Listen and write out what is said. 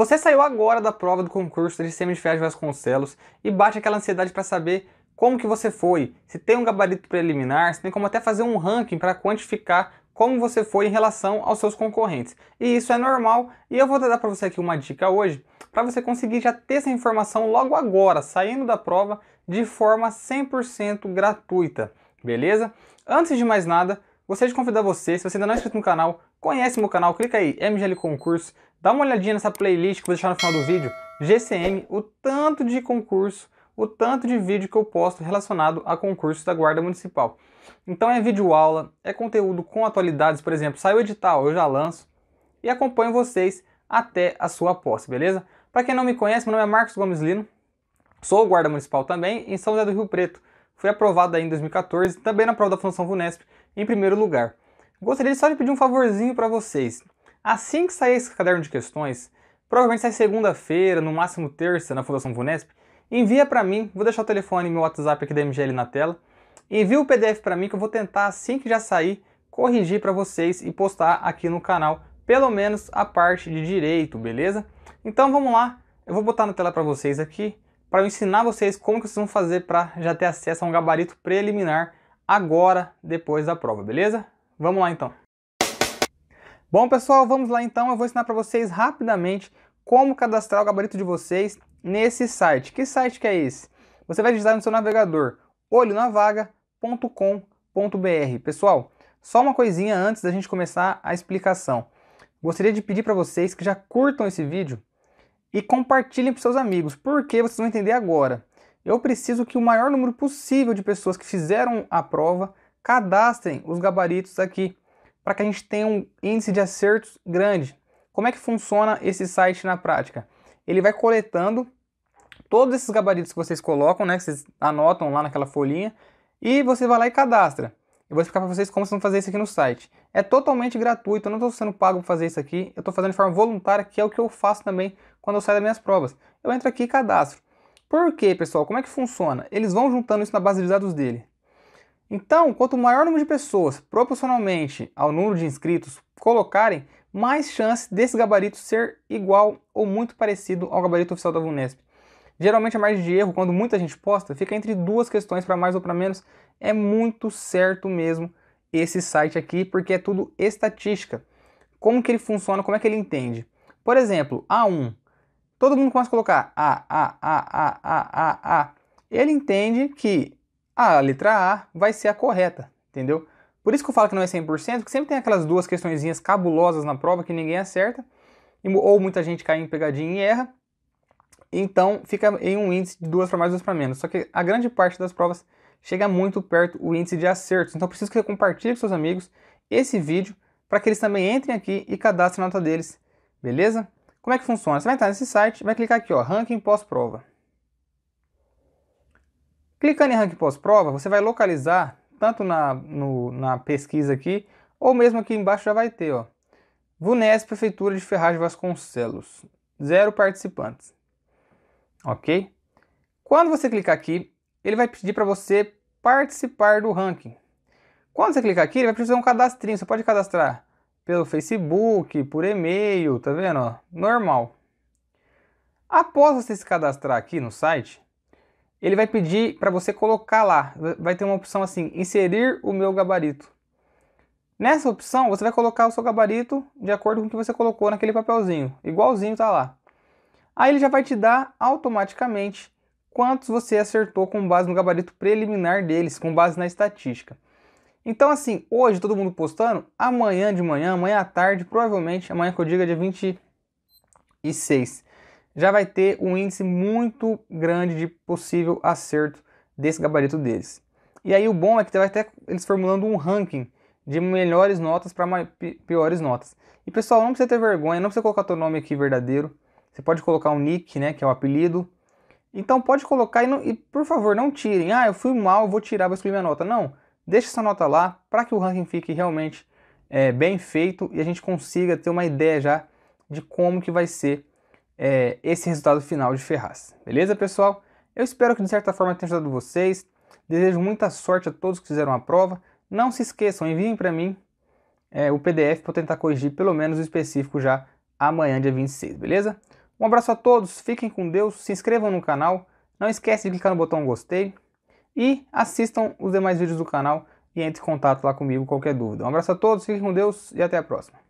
Você saiu agora da prova do concurso de Semi de Ferraz Vasconcelos e bate aquela ansiedade para saber como que você foi, se tem um gabarito preliminar, se tem como até fazer um ranking para quantificar como você foi em relação aos seus concorrentes. E isso é normal, e eu vou dar para você aqui uma dica hoje para você conseguir já ter essa informação logo agora, saindo da prova de forma 100% gratuita, beleza? Antes de mais nada, gostaria de convidar você, se você ainda não é inscrito no canal, conhece meu canal, clica aí, MGL Concurso, Dá uma olhadinha nessa playlist que vou deixar no final do vídeo, GCM, o tanto de concurso, o tanto de vídeo que eu posto relacionado a concursos da Guarda Municipal. Então é vídeo aula, é conteúdo com atualidades, por exemplo, saiu o edital, eu já lanço e acompanho vocês até a sua posse, beleza? Para quem não me conhece, meu nome é Marcos Gomes Lino, sou guarda municipal também em São José do Rio Preto. Fui aprovado aí em 2014, também na prova da Fundação Vunesp, em primeiro lugar. Gostaria só de pedir um favorzinho para vocês. Assim que sair esse caderno de questões, provavelmente sai segunda-feira, no máximo terça, na Fundação Vunesp, envia para mim, vou deixar o telefone e meu WhatsApp aqui da MGL na tela, envia o PDF para mim que eu vou tentar, assim que já sair, corrigir para vocês e postar aqui no canal, pelo menos a parte de direito, beleza? Então vamos lá, eu vou botar na tela para vocês aqui, para ensinar vocês como que vocês vão fazer para já ter acesso a um gabarito preliminar agora, depois da prova, beleza? Vamos lá então. Bom, pessoal, vamos lá então. Eu vou ensinar para vocês rapidamente como cadastrar o gabarito de vocês nesse site. Que site que é esse? Você vai digitar no seu navegador olhonavaga.com.br. Pessoal, só uma coisinha antes da gente começar a explicação. Gostaria de pedir para vocês que já curtam esse vídeo e compartilhem para seus amigos, porque vocês vão entender agora. Eu preciso que o maior número possível de pessoas que fizeram a prova cadastrem os gabaritos aqui para que a gente tenha um índice de acertos grande. Como é que funciona esse site na prática? Ele vai coletando todos esses gabaritos que vocês colocam, né, que vocês anotam lá naquela folhinha, e você vai lá e cadastra. Eu vou explicar para vocês como vocês vão fazer isso aqui no site. É totalmente gratuito, eu não estou sendo pago para fazer isso aqui, eu estou fazendo de forma voluntária, que é o que eu faço também quando eu saio das minhas provas. Eu entro aqui e cadastro. Por quê, pessoal? Como é que funciona? Eles vão juntando isso na base de dados dele. Então, quanto maior número de pessoas proporcionalmente ao número de inscritos colocarem, mais chance desse gabarito ser igual ou muito parecido ao gabarito oficial da VUNESP. Geralmente a é margem de erro, quando muita gente posta, fica entre duas questões para mais ou para menos. É muito certo mesmo esse site aqui, porque é tudo estatística. Como que ele funciona, como é que ele entende? Por exemplo, A1. Todo mundo começa a colocar A, A, A, A, A, A, A. Ele entende que ah, a letra A vai ser a correta, entendeu? Por isso que eu falo que não é 100%, porque sempre tem aquelas duas questõezinhas cabulosas na prova que ninguém acerta, ou muita gente cai em pegadinha e erra, então fica em um índice de duas para mais, duas para menos. Só que a grande parte das provas chega muito perto o índice de acertos, então preciso que você compartilhe com seus amigos esse vídeo para que eles também entrem aqui e cadastrem a nota deles, beleza? Como é que funciona? Você vai entrar nesse site, vai clicar aqui, ó, ranking pós-prova. Clicando em ranking Pós-Prova, você vai localizar tanto na, no, na pesquisa aqui, ou mesmo aqui embaixo já vai ter, ó. VUNES Prefeitura de Ferraz de Vasconcelos. Zero participantes. Ok? Quando você clicar aqui, ele vai pedir para você participar do ranking. Quando você clicar aqui, ele vai precisar de um cadastrinho. Você pode cadastrar pelo Facebook, por e-mail, tá vendo? Ó, normal. Após você se cadastrar aqui no site, ele vai pedir para você colocar lá. Vai ter uma opção assim: inserir o meu gabarito. Nessa opção, você vai colocar o seu gabarito de acordo com o que você colocou naquele papelzinho, igualzinho está lá. Aí ele já vai te dar automaticamente quantos você acertou com base no gabarito preliminar deles, com base na estatística. Então, assim, hoje todo mundo postando, amanhã de manhã, amanhã à tarde, provavelmente, amanhã que eu diga, dia 26, já vai ter um índice muito grande de possível acerto desse gabarito deles. E aí o bom é que vai ter eles formulando um ranking de melhores notas para piores notas. E pessoal, não precisa ter vergonha, não precisa colocar teu nome aqui verdadeiro. Você pode colocar um nick, né, que é o apelido. Então pode colocar e, não, e por favor, não tirem. Ah, eu fui mal, vou tirar, vou excluir minha nota. Não, deixe essa nota lá para que o ranking fique realmente é, bem feito e a gente consiga ter uma ideia já de como que vai ser é, esse resultado final de Ferraz. Beleza, pessoal? Eu espero que de certa forma tenha ajudado vocês. Desejo muita sorte a todos que fizeram a prova. Não se esqueçam, enviem para mim é, o PDF para tentar corrigir pelo menos o específico já amanhã, dia 26, beleza? Um abraço a todos, fiquem com Deus, se inscrevam no canal, não esquece de clicar no botão gostei e assistam os demais vídeos do canal e entre em contato lá comigo qualquer dúvida. Um abraço a todos, fiquem com Deus e até a próxima.